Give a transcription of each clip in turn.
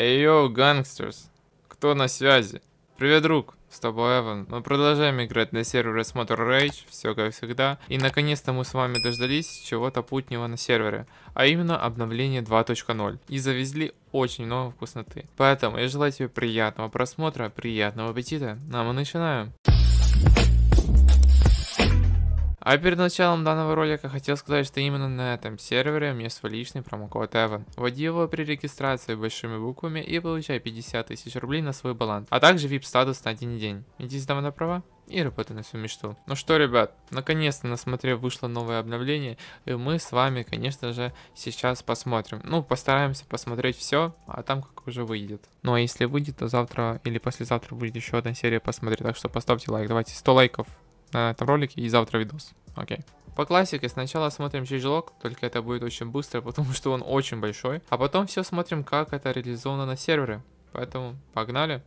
Эй, йоу, гангстерс. Кто на связи? Привет, друг. С тобой Эван. Мы продолжаем играть на сервере Смотр Rage, все как всегда. И наконец-то мы с вами дождались чего-то путнего на сервере, а именно обновление 2.0. И завезли очень много вкусноты. Поэтому я желаю тебе приятного просмотра, приятного аппетита. Ну а мы начинаем. А перед началом данного ролика хотел сказать, что именно на этом сервере у меня свой личный промокод Evan. Вводи его при регистрации большими буквами и получай 50 тысяч рублей на свой баланс, а также VIP статус на один день. Иди сдам на права и работай на всю мечту. Ну что, ребят, наконец-то на смотре вышло новое обновление, и мы с вами, конечно же, сейчас посмотрим. Ну, постараемся посмотреть все, а там как уже выйдет. Ну, а если выйдет, то завтра или послезавтра будет еще одна серия посмотреть, так что поставьте лайк, давайте 100 лайков на этом ролике и завтра видос. Окей. По классике сначала смотрим чижелок, только это будет очень быстро, потому что он очень большой. А потом все смотрим, как это реализовано на сервере. Поэтому погнали.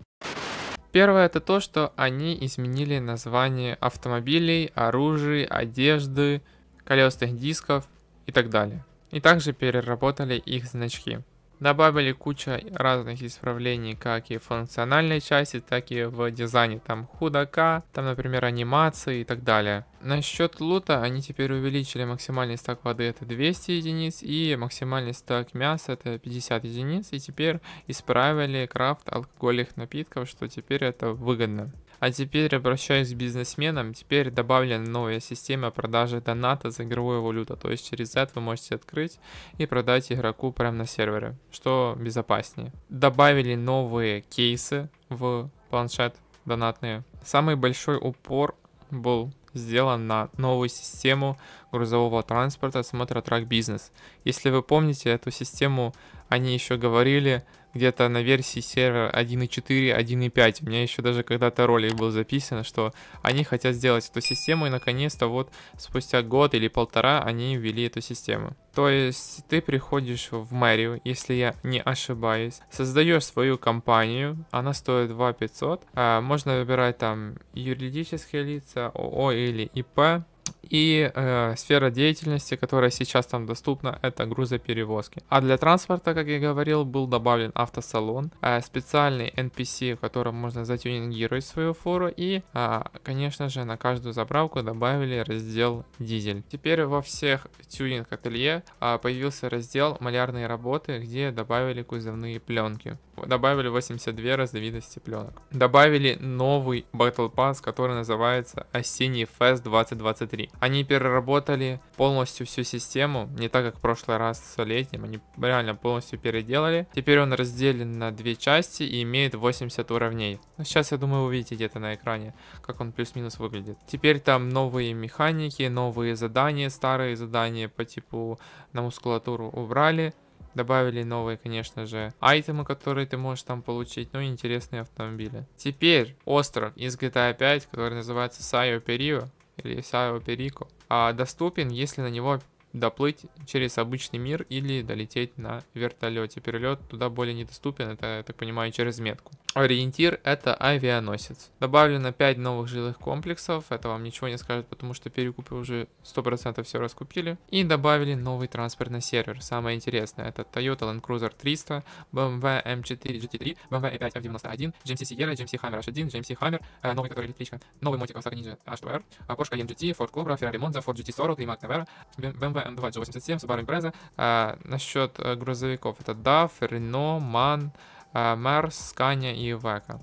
Первое это то, что они изменили название автомобилей, оружия, одежды, колесных дисков и так далее. И также переработали их значки. Добавили куча разных исправлений, как и в функциональной части, так и в дизайне. Там худака, там, например, анимации и так далее. Насчет лута, они теперь увеличили максимальный стак воды это 200 единиц и максимальный стак мяса это 50 единиц. И теперь исправили крафт алкогольных напитков, что теперь это выгодно. А теперь обращаюсь к бизнесменам. Теперь добавлена новая система продажи доната за игровую валюту. То есть через Z вы можете открыть и продать игроку прямо на сервере, что безопаснее. Добавили новые кейсы в планшет донатные. Самый большой упор был сделан на новую систему грузового транспорта Смотра Трак Бизнес. Если вы помните эту систему, они еще говорили, где-то на версии сервера 1.4, 1.5. У меня еще даже когда-то ролик был записан, что они хотят сделать эту систему, и наконец-то вот спустя год или полтора они ввели эту систему. То есть ты приходишь в мэрию, если я не ошибаюсь, создаешь свою компанию, она стоит 2 500, а можно выбирать там юридические лица, ООО или ИП, и э, сфера деятельности, которая сейчас там доступна, это грузоперевозки. А для транспорта, как я говорил, был добавлен автосалон, э, специальный NPC, в котором можно затюнингировать свою фору, И, э, конечно же, на каждую заправку добавили раздел дизель. Теперь во всех тюнинг-ателье э, появился раздел малярные работы, где добавили кузовные пленки. Добавили 82 разновидности пленок. Добавили новый Battle Pass, который называется Осенний Fest 2023. Они переработали полностью всю систему, не так как в прошлый раз с летним, они реально полностью переделали. Теперь он разделен на две части и имеет 80 уровней. Ну, сейчас, я думаю, вы видите где-то на экране, как он плюс-минус выглядит. Теперь там новые механики, новые задания, старые задания по типу на мускулатуру убрали. Добавили новые, конечно же, айтемы, которые ты можешь там получить, ну и интересные автомобили. Теперь остров из GTA 5, который называется Сайо Перио, или Исао Перико, а доступен, если на него доплыть через обычный мир или долететь на вертолете. Перелет туда более недоступен, это, я так понимаю, через метку. Ориентир – это авианосец. Добавлено 5 новых жилых комплексов, это вам ничего не скажет, потому что перекупы уже 100% все раскупили. И добавили новый транспортный сервер. Самое интересное – это Toyota Land Cruiser 300, BMW M4 GT3, BMW E5 F91, GMC Sierra, GMC Hammer H1, GMC Hammer, новый, который электричка, новый мотик Kawasaki Ninja H2R, а Porsche Cayenne Ford Cobra, Ferrari Monza, Ford GT40, Rimac Navera, BMW M2 G87, Subaru Impreza. А, э, насчет грузовиков – это DAF, Renault, MAN, Мерс, а, Сканя и Века.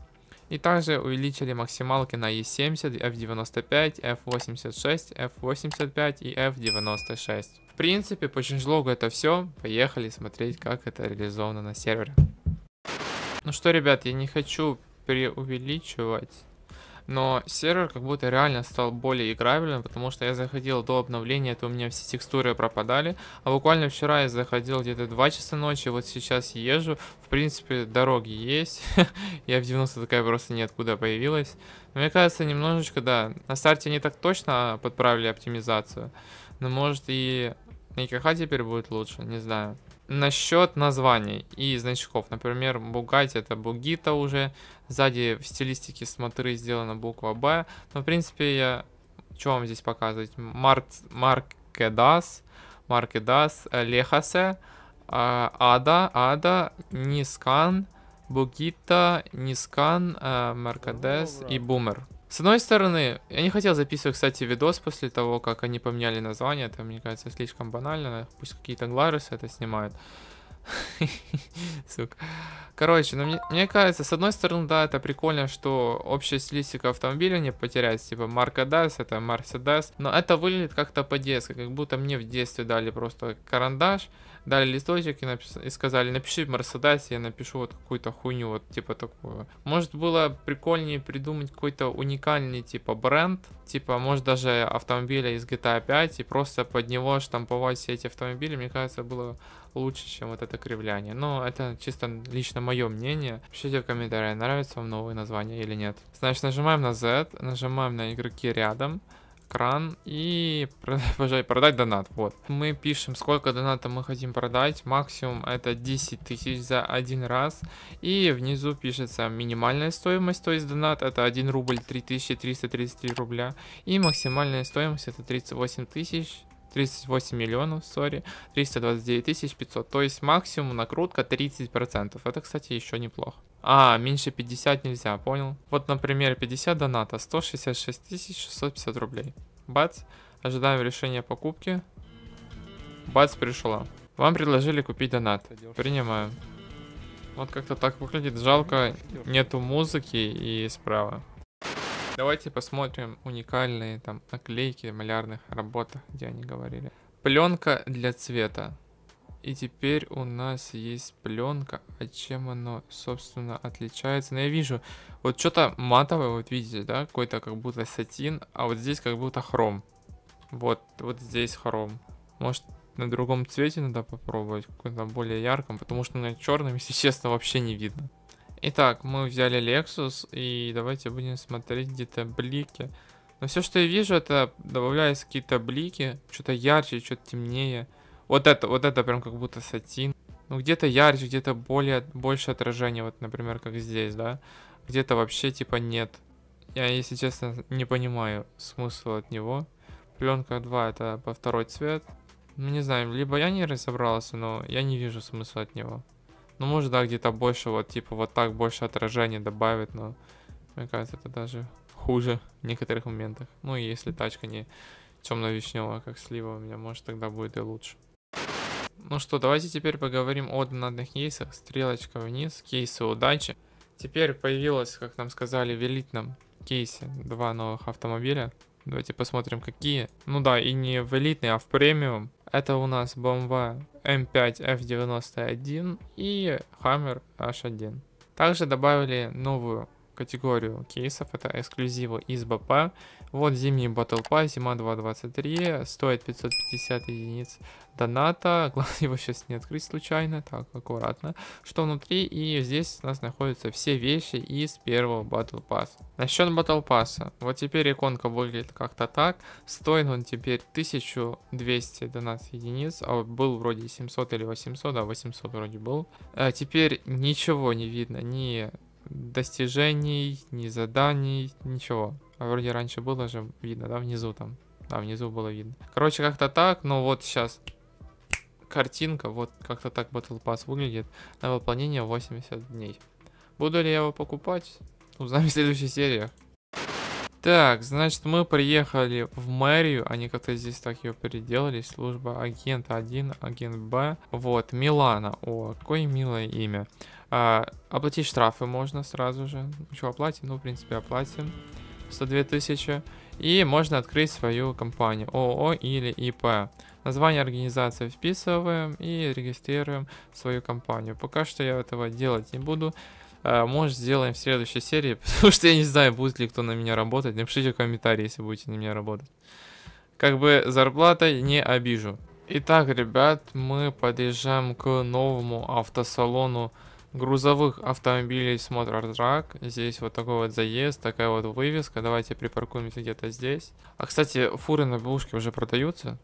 И также увеличили максималки на E70, F95, F86, F85 и F96. В принципе, по ченджлогу это все. Поехали смотреть, как это реализовано на сервере. Ну что, ребят, я не хочу преувеличивать, но сервер как будто реально стал более играбельным, потому что я заходил до обновления, то у меня все текстуры пропадали, а буквально вчера я заходил где-то 2 часа ночи, вот сейчас езжу, в принципе, дороги есть, я в 90 такая просто ниоткуда появилась, но мне кажется, немножечко, да, на старте не так точно подправили оптимизацию, но может и на ИКХ теперь будет лучше, не знаю насчет названий и значков. Например, Бугати это Бугита уже. Сзади в стилистике смотры сделана буква Б. Но, в принципе, я... Что вам здесь показывать? Марк... Маркедас. Маркедас. Лехасе. А, Ада. Ада. Нискан. Бугита. Нискан. Э, Маркедес ну, и Бумер. С одной стороны, я не хотел записывать, кстати, видос после того, как они поменяли название. Это, мне кажется, слишком банально. Пусть какие-то гларисы это снимают. Сука. Короче, ну мне, мне кажется, с одной стороны, да, это прикольно, что общая стилистика автомобиля не потерять, типа марка DAS, это Mercedes, но это выглядит как-то по-детски, как будто мне в детстве дали просто карандаш, дали листочек и, напис... и сказали, напиши Мерседес, я напишу вот какую-то хуйню, вот типа такую. Может было прикольнее придумать какой-то уникальный типа бренд, типа может даже автомобиля из GTA 5 и просто под него штамповать все эти автомобили, мне кажется, было лучше, чем вот это кривляние. Но это чисто лично мое мнение. Пишите в комментариях, нравится вам новое название или нет. Значит, нажимаем на Z, нажимаем на игроки рядом, кран и продать донат. Вот. Мы пишем, сколько доната мы хотим продать. Максимум это 10 тысяч за один раз. И внизу пишется минимальная стоимость, то есть донат это 1 рубль 3333 рубля. И максимальная стоимость это 38 тысяч 38 миллионов, сори, 329 тысяч 500. То есть максимум накрутка 30%. Это, кстати, еще неплохо. А, меньше 50 нельзя, понял? Вот, например, 50 доната, 166 650 рублей. Бац, ожидаем решения покупки. Бац, пришло. Вам предложили купить донат. Принимаю. Вот как-то так выглядит. Жалко, нету музыки и справа. Давайте посмотрим уникальные там наклейки в малярных работах, где они говорили. Пленка для цвета. И теперь у нас есть пленка. А чем оно, собственно, отличается? Но ну, я вижу, вот что-то матовое, вот видите, да? Какой-то как будто сатин, а вот здесь как будто хром. Вот, вот здесь хром. Может, на другом цвете надо попробовать, какой-то более ярком, потому что на черном, если честно, вообще не видно. Итак, мы взяли Lexus, и давайте будем смотреть где-то блики. Но все, что я вижу, это добавляются какие-то блики, что-то ярче, что-то темнее. Вот это, вот это прям как будто сатин. Ну, где-то ярче, где-то более, больше отражения, вот, например, как здесь, да? Где-то вообще, типа, нет. Я, если честно, не понимаю смысл от него. Пленка 2 это по второй цвет. Ну, не знаю, либо я не разобрался, но я не вижу смысла от него. Ну, может, да, где-то больше, вот, типа, вот так больше отражения добавит, но... Мне кажется, это даже хуже в некоторых моментах. Ну, и если тачка не темно-вишневая, как слива, у меня, может, тогда будет и лучше. Ну что, давайте теперь поговорим о донатных кейсах. Стрелочка вниз, кейсы удачи. Теперь появилось, как нам сказали, в элитном кейсе два новых автомобиля. Давайте посмотрим, какие. Ну да, и не в элитный, а в премиум. Это у нас бомба M5 F91 и Hammer H1. Также добавили новую категорию кейсов, это эксклюзивы из БП. Вот зимний Battle Pass, зима 2.23, стоит 550 единиц доната. Главное его сейчас не открыть случайно, так, аккуратно. Что внутри, и здесь у нас находятся все вещи из первого Battle Pass. Насчет Battle Pass, вот теперь иконка выглядит как-то так. Стоит он теперь 1200 донат единиц, а вот был вроде 700 или 800, а 800 вроде был. А теперь ничего не видно, ни достижений, ни заданий, ничего. А вроде раньше было же видно, да, внизу там. Да, внизу было видно. Короче, как-то так, но вот сейчас картинка, вот как-то так Battle Pass выглядит. На выполнение 80 дней. Буду ли я его покупать? Узнаем в следующей серии. Так, значит, мы приехали в мэрию, они как-то здесь так ее переделали, служба агент 1, агент Б, вот, Милана, о, какое милое имя. А, оплатить штрафы можно сразу же. Еще оплатим, ну, в принципе, оплатим. 102 тысячи. И можно открыть свою компанию ООО или ИП. Название организации вписываем и регистрируем свою компанию. Пока что я этого делать не буду. А, может, сделаем в следующей серии, потому что я не знаю, будет ли кто на меня работать. Напишите комментарий, если будете на меня работать. Как бы зарплатой не обижу. Итак, ребят, мы подъезжаем к новому автосалону грузовых автомобилей смотр Смотрардрак. Здесь вот такой вот заезд, такая вот вывеска. Давайте припаркуемся где-то здесь. А, кстати, фуры на бушке уже продаются.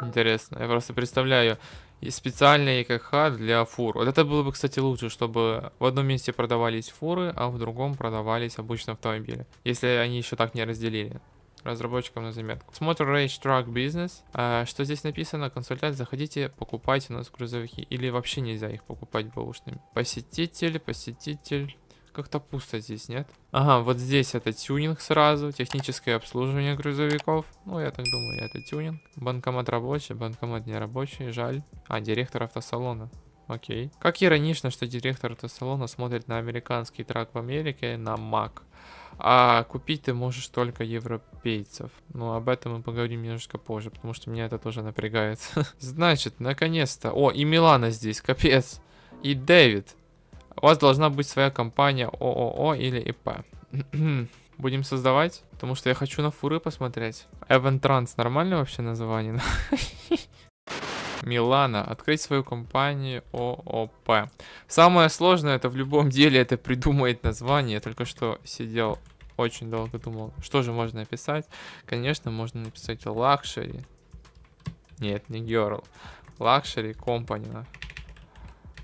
Интересно, я просто представляю и специальные ИКХ для фур. Вот это было бы, кстати, лучше, чтобы в одном месте продавались фуры, а в другом продавались обычные автомобили. Если они еще так не разделили разработчикам на заметку. Смотр Rage Truck Business. А, что здесь написано? Консультант, заходите, покупайте у нас грузовики. Или вообще нельзя их покупать бэушными. Посетитель, посетитель... Как-то пусто здесь, нет? Ага, вот здесь это тюнинг сразу, техническое обслуживание грузовиков. Ну, я так думаю, это тюнинг. Банкомат рабочий, банкомат не рабочий, жаль. А, директор автосалона. Окей. Как иронично, что директор автосалона смотрит на американский трак в Америке, на Mac. А купить ты можешь только европейцев. Но ну, об этом мы поговорим немножко позже, потому что меня это тоже напрягает. Значит, наконец-то. О, и Милана здесь, капец. И Дэвид. У вас должна быть своя компания ООО или ИП. Будем создавать, потому что я хочу на фуры посмотреть. Эвентранс нормально вообще название? Милана открыть свою компанию ООП. Самое сложное это в любом деле это придумать название. Я только что сидел очень долго думал, что же можно написать. Конечно, можно написать лакшери. Нет, не girl. Лакшери компания.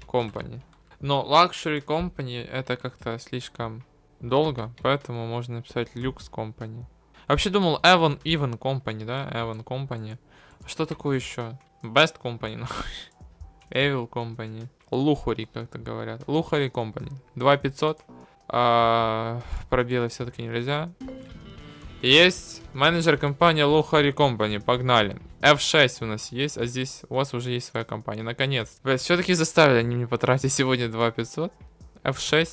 Компани. Но лакшери компания это как-то слишком долго, поэтому можно написать люкс компания. Вообще думал Evan Even Company, да? Evan Company. А что такое еще? Best Company, Evil Company, Лухари, как-то говорят. Лухари Company. 2500. А, пробелы все-таки нельзя. Есть менеджер компании Лухари Company. Погнали. F6 у нас есть, а здесь у вас уже есть своя компания. Наконец. Все-таки заставили они мне потратить сегодня 2500. F6.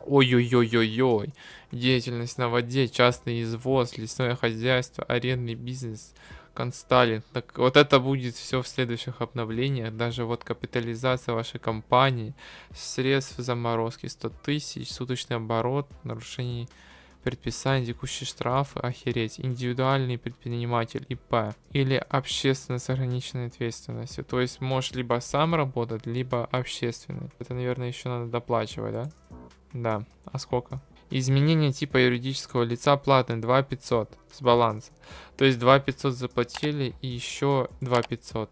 Ой-ой-ой-ой-ой. Деятельность на воде, частный извоз, лесное хозяйство, арендный бизнес – Консталинг. Так вот это будет все в следующих обновлениях. Даже вот капитализация вашей компании, средств заморозки 100 тысяч, суточный оборот, нарушение предписаний, текущие штрафы, охереть. Индивидуальный предприниматель ИП или общественная с ограниченной ответственностью. То есть можешь либо сам работать, либо общественный. Это, наверное, еще надо доплачивать, да? Да. А сколько? Изменение типа юридического лица платное 2500 с баланса. То есть 2500 заплатили и еще 2500.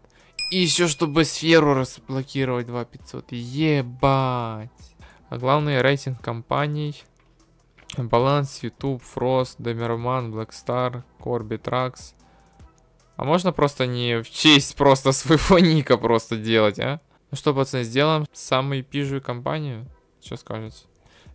И еще чтобы сферу разблокировать 2500. Ебать. А главный рейтинг компаний. Баланс, YouTube, Frost, Домерман, Blackstar, Corby А можно просто не в честь просто своего ника просто делать, а? Ну что, пацаны, сделаем самую пижую компанию? Что скажете?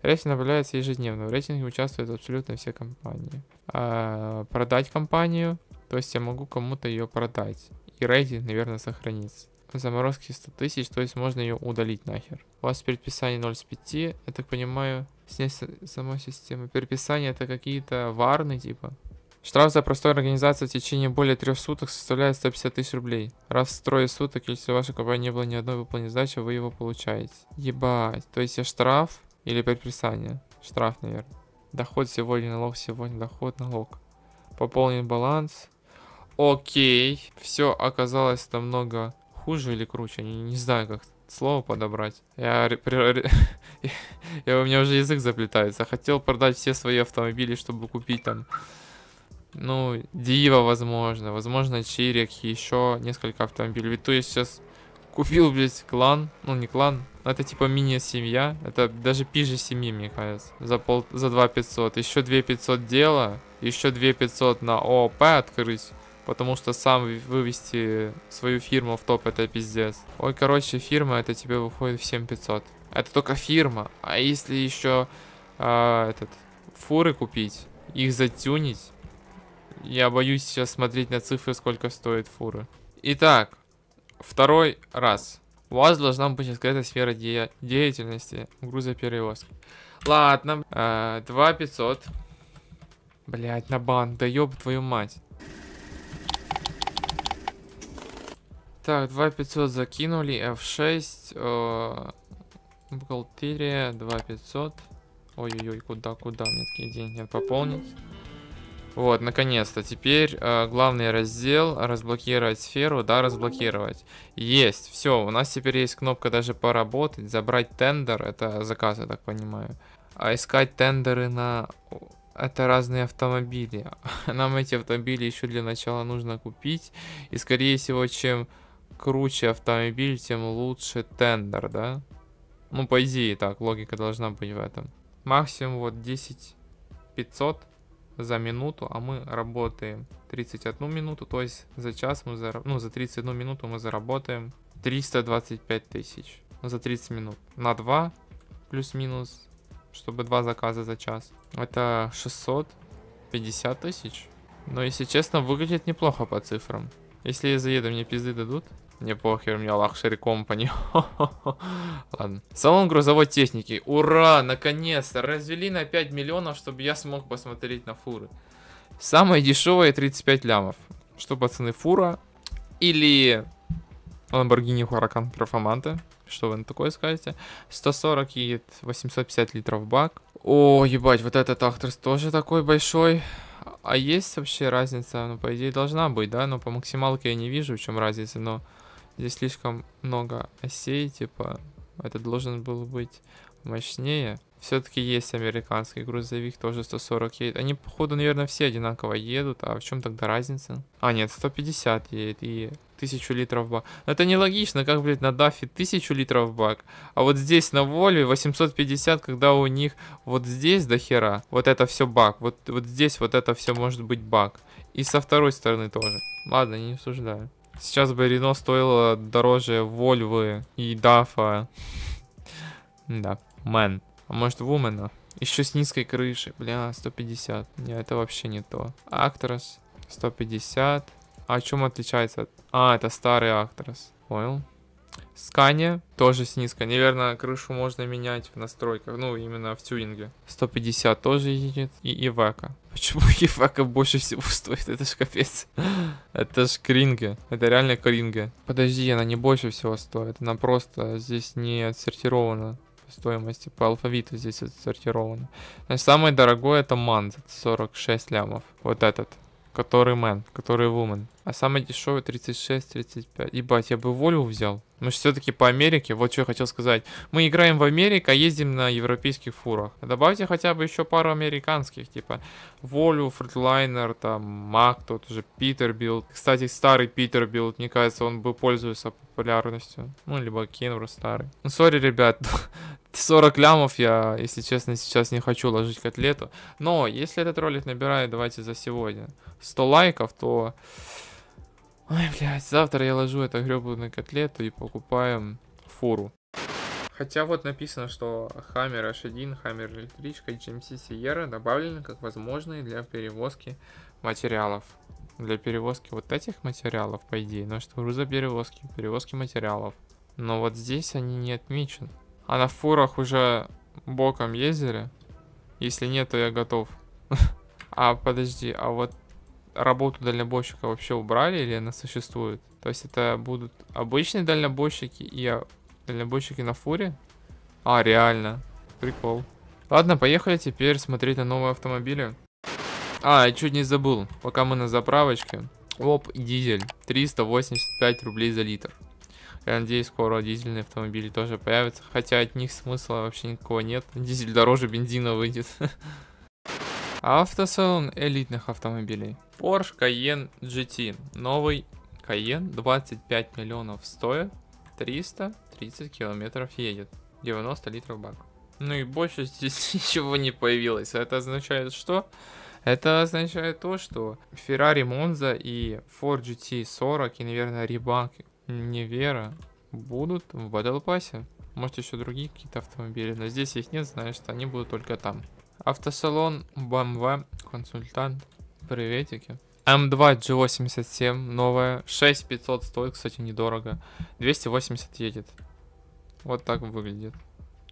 Рейтинг обновляется ежедневно. В рейтинге участвуют абсолютно все компании. А, продать компанию, то есть я могу кому-то ее продать. И рейтинг, наверное, сохранится. Заморозки 100 тысяч, то есть можно ее удалить нахер. У вас переписание 0 с 5, я так понимаю, снять сама система. Переписание это какие-то варны типа. Штраф за простой организацию в течение более трех суток составляет 150 тысяч рублей. Раз в трое суток, если в вашей компании не было ни одной выполненной задачи, вы его получаете. Ебать. То есть я штраф или предписание. Штраф, наверное. Доход сегодня, налог сегодня, доход, налог. Пополнен баланс. Окей. Все оказалось намного хуже или круче. Не, не знаю, как слово подобрать. Я, я, у меня уже язык заплетается. Хотел продать все свои автомобили, чтобы купить там, ну, Дива, возможно, возможно, Чирик, еще несколько автомобилей. Ведь то есть сейчас Купил, блядь, клан. Ну, не клан. Это типа мини-семья. Это даже пиже семьи, мне кажется. За, пол... за 2 500. Еще 2 500 дела. Еще 2 500 на ООП открыть. Потому что сам вывести свою фирму в топ это пиздец. Ой, короче, фирма это тебе выходит в 7 500. Это только фирма. А если еще э, а, этот, фуры купить, их затюнить. Я боюсь сейчас смотреть на цифры, сколько стоит фуры. Итак, Второй раз. У вас должна быть открыта сфера де деятельности грузоперевозки. Ладно. Э, 2 500. Блять, на бан. Да ёб твою мать. Так, 2 500 закинули. F6. Э, бухгалтерия. 2 500. Ой-ой-ой, куда-куда мне такие деньги пополнить? Вот, наконец-то. Теперь э, главный раздел разблокировать сферу, да, разблокировать. Есть, все, у нас теперь есть кнопка даже поработать, забрать тендер, это заказ, я так понимаю. А искать тендеры на... Это разные автомобили. Нам эти автомобили еще для начала нужно купить. И скорее всего, чем круче автомобиль, тем лучше тендер, да? Ну, по идее, так, логика должна быть в этом. Максимум вот 10 500 за минуту, а мы работаем 31 минуту, то есть за час мы за ну, за 31 минуту мы заработаем 325 тысяч за 30 минут. На 2 плюс-минус, чтобы 2 заказа за час. Это 650 тысяч. Но, если честно, выглядит неплохо по цифрам. Если я заеду, мне пизды дадут. Мне похер, у меня лакшери компани. Ладно. Салон грузовой техники. Ура, наконец-то. Развели на 5 миллионов, чтобы я смог посмотреть на фуры. Самая дешевая 35 лямов. Что, пацаны, фура? Или Lamborghini Huracan Performante? Что вы на такое скажете? 140 и 850 литров бак. О, ебать, вот этот Ахтерс тоже такой большой. А есть вообще разница? Ну, по идее, должна быть, да? Но по максималке я не вижу, в чем разница, но... Здесь слишком много осей, типа, это должен был быть мощнее. Все-таки есть американский грузовик, тоже 140 едет. Они, походу, наверное, все одинаково едут. А в чем тогда разница? А, нет, 150 едет и 1000 литров бак. Но это нелогично, как, блядь, на Дафи 1000 литров бак, а вот здесь на Вольве 850, когда у них вот здесь до хера, вот это все бак, вот, вот здесь вот это все может быть бак. И со второй стороны тоже. Ладно, не осуждаю. Сейчас бы Рено стоило дороже Вольвы и Дафа. Да, мэн. А может, вумена? Еще с низкой крышей. Бля, 150. Не, это вообще не то. Актрос 150. А чем отличается А, это старый Актрос. Понял? Скане тоже с снизка. Наверное, крышу можно менять в настройках. Ну, именно в тюнинге. 150 тоже едет. И Ивака. Почему Ивака больше всего стоит? Это ж капец. Это ж кринга. Это реально кринга. Подожди, она не больше всего стоит. Она просто здесь не отсортирована стоимости по алфавиту здесь отсортировано. самое дорогое это Манзет, 46 лямов. Вот этот. Который мэн, который вумен. А самый дешевый 36-35. Ебать, я бы волю взял. Мы же все-таки по Америке, вот что я хотел сказать. Мы играем в Америке, а ездим на европейских фурах. Добавьте хотя бы еще пару американских, типа Волю, Фортлайнер, там, Мак, тот же Питербилд. Кстати, старый Питербилд, мне кажется, он бы пользуется популярностью. Ну, либо Кенвер старый. Ну, сори, ребят, 40 лямов я, если честно, сейчас не хочу ложить котлету. Но если этот ролик набирает, давайте за сегодня, 100 лайков, то... Ой, блядь, завтра я ложу эту гребаную котлету и покупаем фуру. Хотя вот написано, что Hammer H1, Hammer электричка и GMC Sierra добавлены как возможные для перевозки материалов. Для перевозки вот этих материалов, по идее, но что грузоперевозки, перевозки материалов. Но вот здесь они не отмечены. А на фурах уже боком ездили? Если нет, то я готов. А, подожди, а вот работу дальнобойщика вообще убрали или она существует? То есть это будут обычные дальнобойщики и а, дальнобойщики на фуре? А, реально. Прикол. Ладно, поехали теперь смотреть на новые автомобили. А, я чуть не забыл. Пока мы на заправочке. Оп, дизель. 385 рублей за литр. Я надеюсь, скоро дизельные автомобили тоже появятся. Хотя от них смысла вообще никакого нет. Дизель дороже бензина выйдет. Автосалон элитных автомобилей. Porsche Cayenne GT. Новый Cayenne 25 миллионов стоит. 330 километров едет. 90 литров бак. Ну и больше здесь ничего не появилось. Это означает что? Это означает то, что Ferrari Monza и Ford GT40 и, наверное, Рибак Невера будут в Battle Pass. Может еще другие какие-то автомобили, но здесь их нет, значит они будут только там. Автосалон, BMW консультант, приветики. М2 G87 новая, 6500 стоит, кстати, недорого. 280 едет. Вот так выглядит.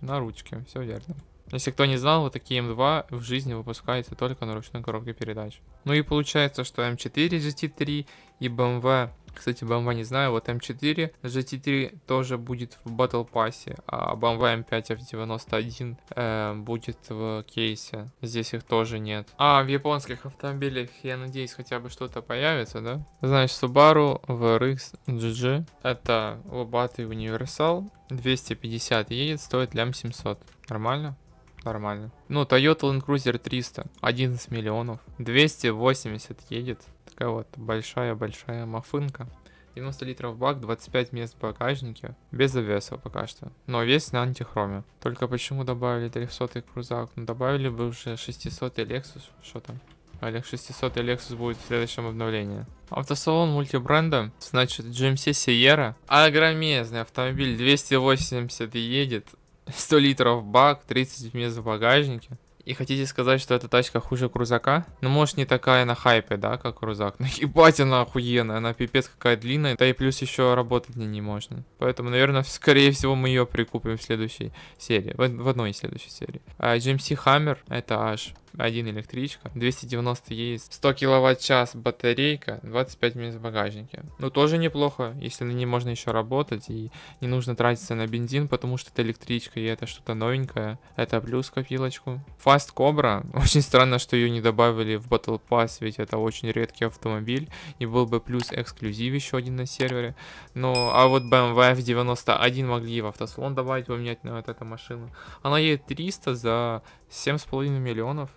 На ручке, все верно. Если кто не знал, вот такие М2 в жизни выпускаются только на ручной коробке передач. Ну и получается, что М4 GT3 и BMW кстати, BMW не знаю, вот М4, GT3 тоже будет в Battle Pass, а BMW M5 F91 э, будет в кейсе. Здесь их тоже нет. А, в японских автомобилях, я надеюсь, хотя бы что-то появится, да? Значит, Subaru VRX GG. Это лобатый универсал. 250 едет, стоит лям 700. Нормально? нормально. Ну, Toyota Land Cruiser 300, 11 миллионов, 280 едет. Такая вот большая-большая мафынка. 90 литров бак, 25 мест в багажнике, без обвеса пока что. Но весь на антихроме. Только почему добавили 300 крузак? Ну, добавили бы уже 600 Lexus, что там? Олег 600 и Lexus будет в следующем обновлении. Автосалон мультибренда, значит GMC Sierra. Огромезный автомобиль, 280 едет, 100 литров бак, 30 мест в багажнике. И хотите сказать, что эта тачка хуже крузака? Ну, может, не такая на хайпе, да, как крузак. Но ну, ебать она охуенная, она пипец какая длинная. Да и плюс еще работать не, не можно. Поэтому, наверное, скорее всего, мы ее прикупим в следующей серии. В, в одной из следующей серии. А, GMC Hammer, это аж один электричка, 290 яиц, 100 киловатт-час батарейка, 25 минут в багажнике. Ну, тоже неплохо, если на ней можно еще работать и не нужно тратиться на бензин, потому что это электричка и это что-то новенькое. Это плюс копилочку. Fast Cobra. Очень странно, что ее не добавили в Battle Pass, ведь это очень редкий автомобиль. И был бы плюс эксклюзив еще один на сервере. Ну, а вот BMW F91 могли в автосалон добавить, поменять на вот эту машину. Она едет 300 за 7,5 миллионов.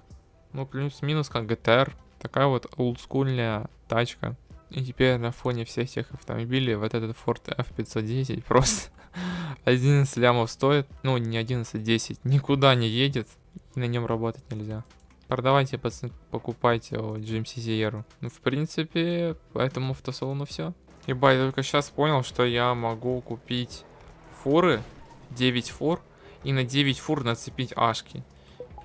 Ну, плюс-минус как GTR. Такая вот олдскульная тачка. И теперь на фоне всех этих автомобилей вот этот Ford F510 просто 11 лямов стоит. Ну, не 11, 10. Никуда не едет. И на нем работать нельзя. Продавайте, пацаны, покупайте о, GMC Sierra. Ну, в принципе, по этому автосалону все. Ибо я только сейчас понял, что я могу купить фуры, 9 фур, и на 9 фур нацепить ашки.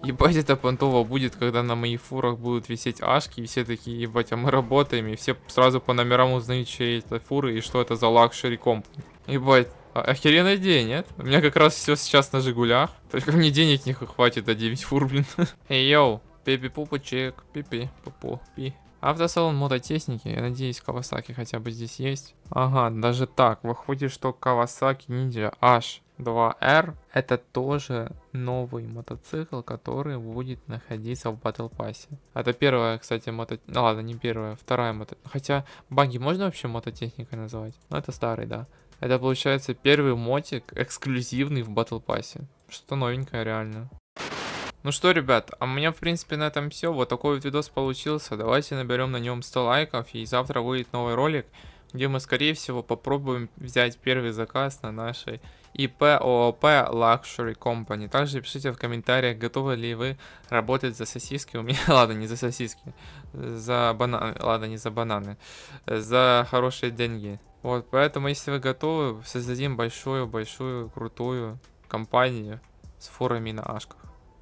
Ебать, это понтово будет, когда на моих фурах будут висеть ашки, и все такие, ебать, а мы работаем, и все сразу по номерам узнают, чьи это фуры и что это за лакшери комп. Ебать, а, охеренная день, нет? У меня как раз все сейчас на Жигулях, только мне денег не хватит на 9 фур, блин. Эй, йоу, пипи-пупочек, пипи-пупу-пи. Автосалон мототехники, я надеюсь, Кавасаки хотя бы здесь есть. Ага, даже так, выходит, что Кавасаки ниндзя аж 2R. Это тоже новый мотоцикл, который будет находиться в Battle Pass. Это первая, кстати, мото... Ну, ладно, не первая, вторая мото... Хотя баги можно вообще мототехникой называть? Но ну, это старый, да. Это получается первый мотик эксклюзивный в Battle Pass. Что-то новенькое реально. Ну что, ребят, а у меня, в принципе, на этом все. Вот такой вот видос получился. Давайте наберем на нем 100 лайков, и завтра выйдет новый ролик, где мы, скорее всего, попробуем взять первый заказ на нашей ИП ООП Luxury Company. Также пишите в комментариях, готовы ли вы работать за сосиски. У меня, ладно, не за сосиски, за бананы, ладно, не за бананы, за хорошие деньги. Вот, поэтому, если вы готовы, создадим большую-большую крутую компанию с форами на ашках.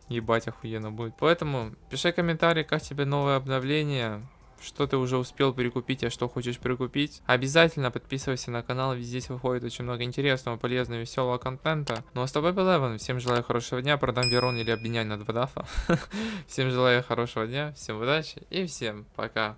Ебать, охуенно будет. Поэтому пиши комментарии, как тебе новое обновление что ты уже успел прикупить, а что хочешь прикупить. Обязательно подписывайся на канал, ведь здесь выходит очень много интересного, полезного, веселого контента. Ну а с тобой был Эван, всем желаю хорошего дня, продам Верон или обменяй на два дафа. Всем желаю хорошего дня, всем удачи и всем пока.